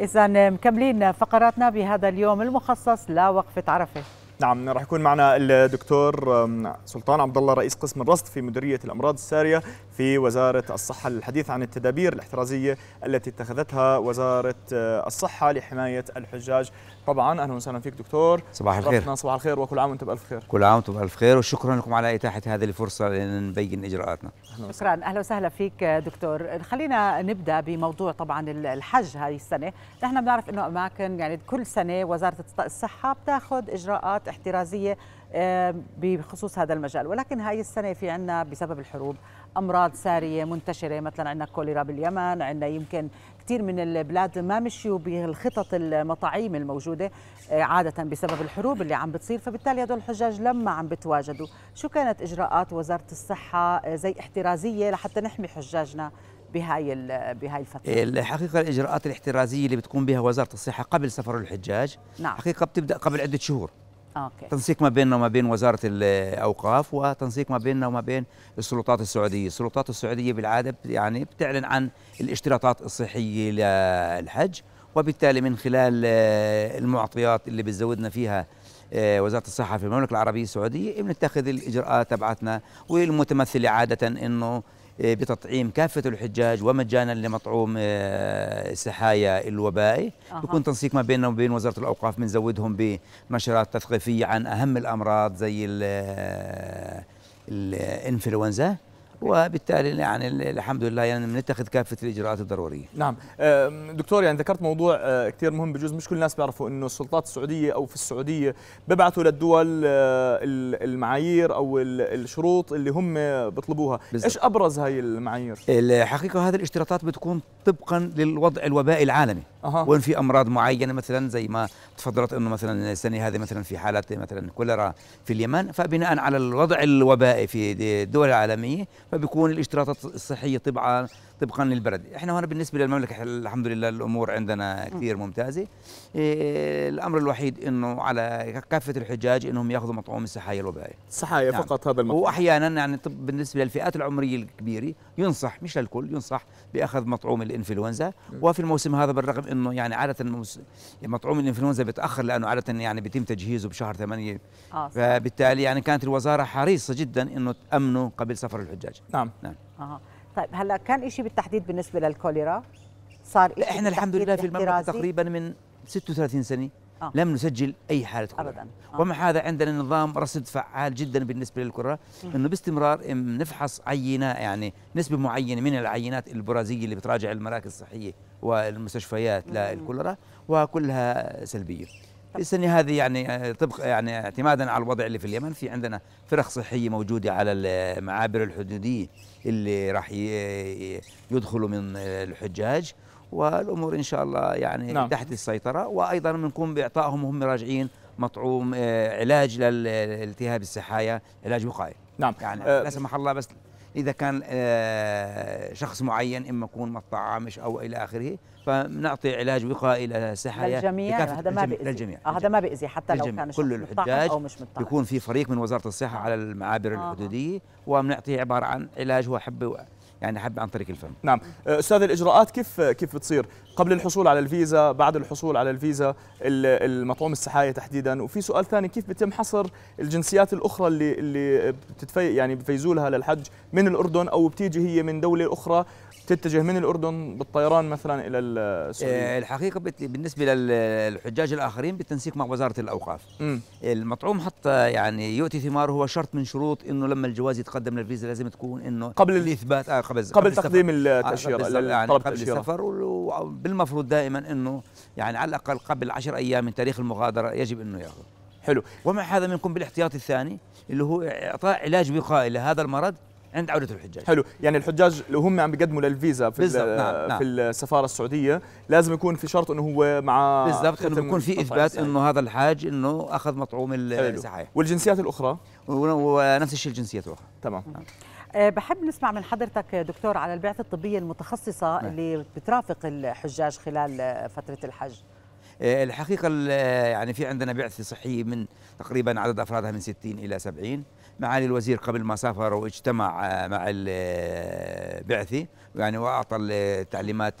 إذا مكملين فقراتنا بهذا اليوم المخصص لوقفة عرفة نعم راح يكون معنا الدكتور سلطان عبد الله رئيس قسم الرصد في مديريه الامراض الساريه في وزارة الصحة للحديث عن التدابير الاحترازية التي اتخذتها وزارة آه، الصحة لحماية الحجاج طبعا أهلا وسهلا فيك دكتور صباح الخير صباح الخير وكل عام وأنتم بألف خير كل عام وأنتم بألف خير وشكرا لكم على إتاحة هذه الفرصة لنبين إجراءاتنا شكرا أهلا وسهلا فيك آه، دكتور خلينا نبدأ بموضوع طبعا الحج هذه السنة نحن بنعرف أنه أماكن يعني كل سنة وزارة الصحة بتاخذ إجراءات احترازية آه، بخصوص هذا المجال ولكن هاي السنة في عنا بسبب الحروب امراض ساريه منتشره مثلا عندنا كوليرا باليمن عندنا يمكن كثير من البلاد ما مشيوا بالخطط المطاعيم الموجوده آه، عاده بسبب الحروب اللي عم بتصير فبالتالي هدول الحجاج لما عم بتواجدوا شو كانت اجراءات وزاره الصحه آه، زي احترازيه لحتى نحمي حجاجنا بهاي بهاي الفتره إيه، الحقيقه الاجراءات الاحترازيه اللي بتقوم بها وزاره الصحه قبل سفر الحجاج نعم. حقيقه بتبدا قبل عده شهور أوكي. تنسيق ما بيننا وما بين وزارة الأوقاف وتنسيق ما بيننا وما بين السلطات السعودية السلطات السعودية بالعادة يعني بتعلن عن الاشتراطات الصحية للحج وبالتالي من خلال آه، المعطيات اللي بتزودنا فيها آه، وزاره الصحه في المملكه العربيه السعوديه بنتخذ الاجراءات تبعتنا والمتمثله عاده انه إيه، بتطعيم كافة الحجاج ومجانا لمطعوم آه، سحايا الوبائي أه. تنسيق ما بيننا وبين وزارة الأوقاف بنزودهم بنشرات تثقيفية عن أهم الأمراض زي آه، آه، الإنفلونزا وبالتالي يعني الحمد لله يعني بنتخذ كافه الاجراءات الضروريه. نعم، دكتور يعني ذكرت موضوع أه، كثير مهم بجوز مش كل الناس بيعرفوا انه السلطات السعوديه او في السعوديه ببعثوا للدول أه، المعايير او الشروط اللي هم بيطلبوها، ايش ابرز هاي المعايير؟ الحقيقه هذه الاشتراطات بتكون طبقا للوضع الوبائي العالمي. أه. وان في امراض معينه مثلا زي ما تفضلت انه مثلا السنه هذه مثلا في حاله مثلا كوليرا في اليمن فبناء على الوضع الوبائي في الدول العالميه فبيكون الاشتراطات الصحيه طبعا طبقا للبلد احنا هنا بالنسبه للمملكه الحمد لله الامور عندنا كثير ممتازه إيه الامر الوحيد انه على كافه الحجاج انهم ياخذوا مطعوم السحايا الوبائي السحايا نعم. فقط هذا المطعوم واحيانا يعني طب بالنسبه للفئات العمريه الكبيره ينصح مش للكل ينصح باخذ مطعوم الانفلونزا وفي الموسم هذا بالرغم انه يعني عاده المس... يعني مطعوم الانفلونزا بيتاخر لانه عاده يعني بيتم تجهيزه بشهر ثمانية آه فبالتالي يعني كانت الوزاره حريصه جدا انه تامنه قبل سفر الحجاج نعم نعم آه. طيب هلا كان شيء بالتحديد بالنسبه للكوليرا صار لا احنا الحمد لله في المملكه تقريبا من 36 سنه آه. لم نسجل اي حاله كوليرا ابدا آه. ومع هذا عندنا نظام رصد فعال جدا بالنسبه للكورونا انه باستمرار نفحص عينه يعني نسبه معينه من العينات البرازيليه اللي بتراجع المراكز الصحيه والمستشفيات للكوليرا وكلها سلبيه السنه هذه يعني طبق يعني اعتمادا على الوضع اللي في اليمن في عندنا فرق صحيه موجوده على المعابر الحدوديه اللي راح يدخلوا من الحجاج والامور ان شاء الله يعني نعم. تحت السيطره وايضا بنقوم باعطائهم وهم راجعين مطعوم آه، علاج للالتهاب السحايا علاج وقائي نعم يعني آه، لا سمح الله بس اذا كان آه، شخص معين اما يكون ما او الى اخره فنعطي علاج وقائي للسحايا للجميع هذا ما بيأذي للجميع آه، هذا ما بيأذي حتى لو كان كل الحجاج أو مش متطعم. بيكون في فريق من وزاره الصحه على المعابر آه. الحدوديه وبنعطيه عباره عن علاج هو حبه يعني حب عن طريق الفم نعم أه، استاذ الاجراءات كيف كيف بتصير قبل الحصول على الفيزا بعد الحصول على الفيزا المطعوم السحايه تحديدا وفي سؤال ثاني كيف بيتم حصر الجنسيات الاخرى اللي اللي بتتفي يعني بفيزوا لها للحج من الاردن او بتيجي هي من دوله اخرى تتجه من الاردن بالطيران مثلا الى السعوديه أه، الحقيقه بالنسبه للحجاج الاخرين بالتنسيق مع وزاره الاوقاف م. المطعوم حتى يعني يؤتي ثماره هو شرط من شروط انه لما الجواز يتقدم للفيزا لازم تكون انه قبل الاثبات آه قبل قبل تقديم التاشيره آه، يعني قبل السفر وبالمفروض دائما انه يعني على الاقل قبل 10 ايام من تاريخ المغادره يجب انه ياخذ حلو ومع هذا منكم بالاحتياط الثاني اللي هو اعطاء علاج وقائي لهذا المرض عند عودة الحجاج حلو يعني الحجاج اللي هم عم بيقدموا للفيزا في نعم. نعم. في السفارة السعودية لازم يكون في شرط انه هو مع بالضبط انه يكون في اثبات انه هذا الحاج انه اخذ مطعوم السحاية والجنسيات الاخرى ونفس الشيء الجنسيات الاخرى تمام نعم. آه، بحب نسمع من حضرتك دكتور على البعثة الطبية المتخصصة مم. نعم. اللي بترافق الحجاج خلال فترة الحج آه، الحقيقة آه، يعني في عندنا بعثة صحية من تقريبا عدد أفرادها من 60 إلى 70 معالي الوزير قبل ما سافر واجتمع مع البعثة يعني وأعطى التعليمات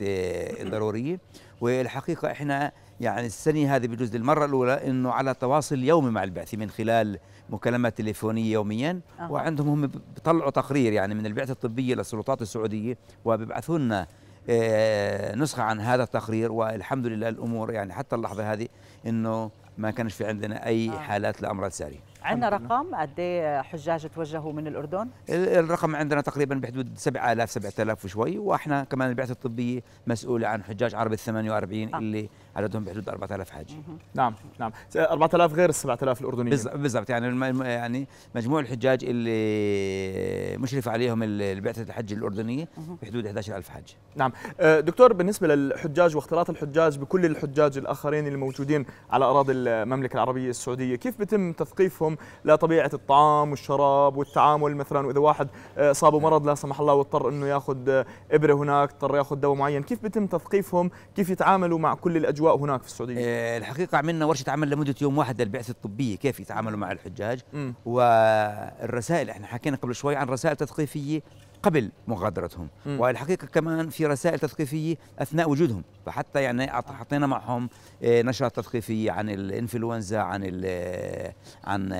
الضرورية والحقيقة إحنا يعني السنة هذه بجوز للمرة الأولى أنه على تواصل يومي مع البعثة من خلال مكالمات تليفونية يوميا أه. وعندهم هم بيطلعوا تقرير يعني من البعثة الطبية للسلطات السعودية وبيبعثوا لنا آه، نسخة عن هذا التقرير والحمد لله الأمور يعني حتى اللحظة هذه أنه ما كانش في عندنا أي آه. حالات لأمراض سارية عندنا رقم قد ايه حجاج توجهوا من الاردن؟ الرقم عندنا تقريبا بحدود 7000 7000 وشوي واحنا كمان البعثه الطبيه مسؤوله عن حجاج عرب ال 48 آه. اللي عددهم بحدود 4000 حاج نعم نعم 4000 غير ال 7000 الاردنيين بالضبط يعني يعني مجموع الحجاج اللي مشرف عليهم البعثه الحج الاردنيه بحدود 11000 حاج نعم أه، دكتور بالنسبه للحجاج واختلاط الحجاج بكل الحجاج الاخرين الموجودين على اراضي المملكه العربيه السعوديه كيف بيتم تثقيفهم حياتهم لطبيعه الطعام والشراب والتعامل مثلا واذا واحد آه، صابه مرض لا سمح الله واضطر انه ياخذ آه، ابره هناك اضطر ياخذ دواء معين كيف بيتم تثقيفهم كيف يتعاملوا مع كل الاجواء هناك في السعوديه آه، الحقيقه عملنا ورشه عمل لمده يوم واحد للبعثه الطبيه كيف يتعاملوا مع الحجاج م. والرسائل احنا حكينا قبل شوي عن رسائل تثقيفيه قبل مغادرتهم م. والحقيقه كمان في رسائل تثقيفيه اثناء وجودهم فحتى يعني آه. حطينا معهم آه، نشرات تثقيفيه عن الانفلونزا عن ال آه، عن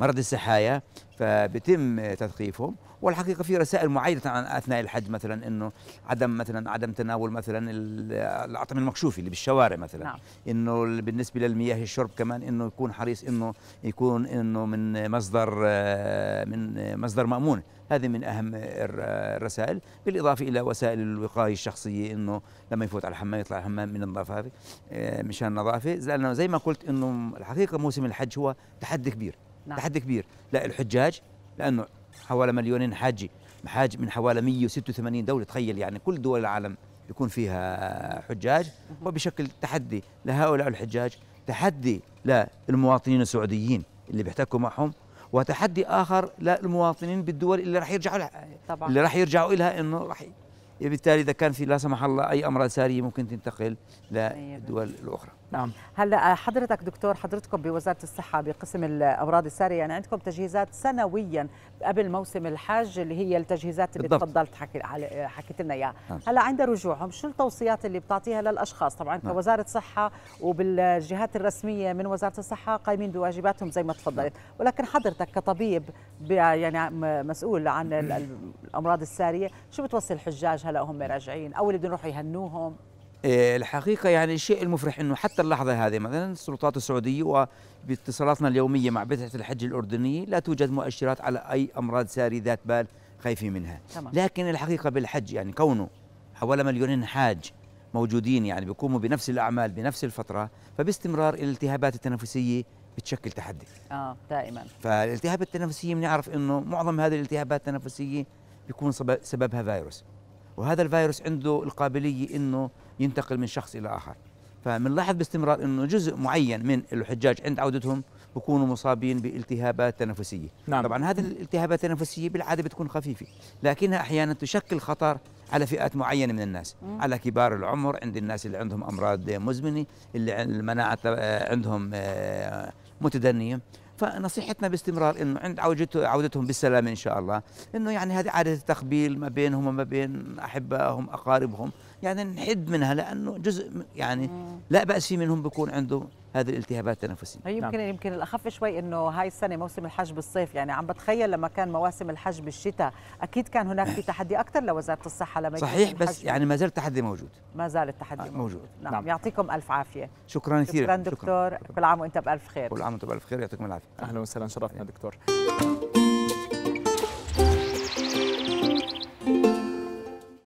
مرض السحايا فبيتم تثقيفهم والحقيقه في رسائل معينه عن اثناء الحج مثلا انه عدم مثلا عدم تناول مثلا الاطعمه المكشوفه اللي بالشوارع مثلا نعم. انه بالنسبه للمياه الشرب كمان انه يكون حريص انه يكون انه من مصدر آه، من مصدر مامون هذه من اهم الرسائل بالاضافه الى وسائل الوقايه الشخصيه انه لما يفوت على الحمام يطلع الحمام من النظافه آه، مشان النظافه لانه زي ما قلت انه الحقيقه موسم الحج هو تحدي كبير نعم. لحد كبير لا الحجاج لانه حوالي مليونين حاجي حاج من حوالي 186 دوله تخيل يعني كل دول العالم يكون فيها حجاج وبشكل تحدي لهؤلاء الحجاج تحدي للمواطنين السعوديين اللي بيحتكوا معهم وتحدي اخر للمواطنين بالدول اللي راح يرجعوا طبعا. اللي راح يرجعوا لها انه راح بالتالي اذا كان في لا سمح الله اي امراض ساريه ممكن تنتقل طيب. للدول الاخرى نعم هلا آه، حضرتك دكتور حضرتكم بوزاره الصحه بقسم الامراض الساريه يعني عندكم تجهيزات سنويا قبل موسم الحج اللي هي التجهيزات اللي بالضبط. تفضلت حكي آه، حكيت لنا اياها نعم. هلا عند رجوعهم شو التوصيات اللي بتعطيها للاشخاص طبعا نعم. كوزاره صحه وبالجهات الرسميه من وزاره الصحه قايمين بواجباتهم زي ما تفضلت نعم. ولكن حضرتك كطبيب يعني مسؤول عن الامراض الساريه شو بتوصي الحجاج هلا هم راجعين او اللي بدهم يروحوا يهنوهم إيه، الحقيقة يعني الشيء المفرح أنه حتى اللحظة هذه مثلا السلطات السعودية وباتصالاتنا اليومية مع بضعة الحج الأردنية لا توجد مؤشرات على أي أمراض سارية ذات بال خايفة منها تمام. لكن الحقيقة بالحج يعني كونه حوالي مليونين حاج موجودين يعني بيقوموا بنفس الأعمال بنفس الفترة فباستمرار الالتهابات التنفسية بتشكل تحدي آه دائما فالالتهابات التنفسية بنعرف أنه معظم هذه الالتهابات التنفسية بيكون سببها فيروس وهذا الفيروس عنده القابلية أنه ينتقل من شخص إلى آخر فبنلاحظ باستمرار انه جزء معين من الحجاج عند عودتهم بكونوا مصابين بالتهابات تنفسيه نعم. طبعا هذه الالتهابات التنفسيه بالعاده بتكون خفيفه لكنها احيانا تشكل خطر على فئات معينه من الناس مم. على كبار العمر عند الناس اللي عندهم امراض مزمنه اللي المناعه آه، عندهم آه، متدنيه فنصيحتنا باستمرار انه عند عودتهم بالسلامه ان شاء الله انه يعني هذه عاده التقبيل ما بينهم وما بين احبائهم اقاربهم يعني نحد منها لانه جزء يعني لا باس فيه منهم بيكون عنده هذه الالتهابات التنفسيه هي يمكن نعم. يمكن الاخف شوي انه هاي السنه موسم الحج بالصيف يعني عم بتخيل لما كان مواسم الحج بالشتاء اكيد كان هناك في تحدي اكثر لوزاره الصحه لما صحيح بس يعني ما زال التحدي موجود ما زال التحدي آه، موجود, موجود. نعم. نعم يعطيكم الف عافيه شكرا كثير شكرا دكتور شكرا. كل عام وانت بالف خير كل عام وانت بالف خير يعطيكم العافيه اهلا وسهلا شرفنا دكتور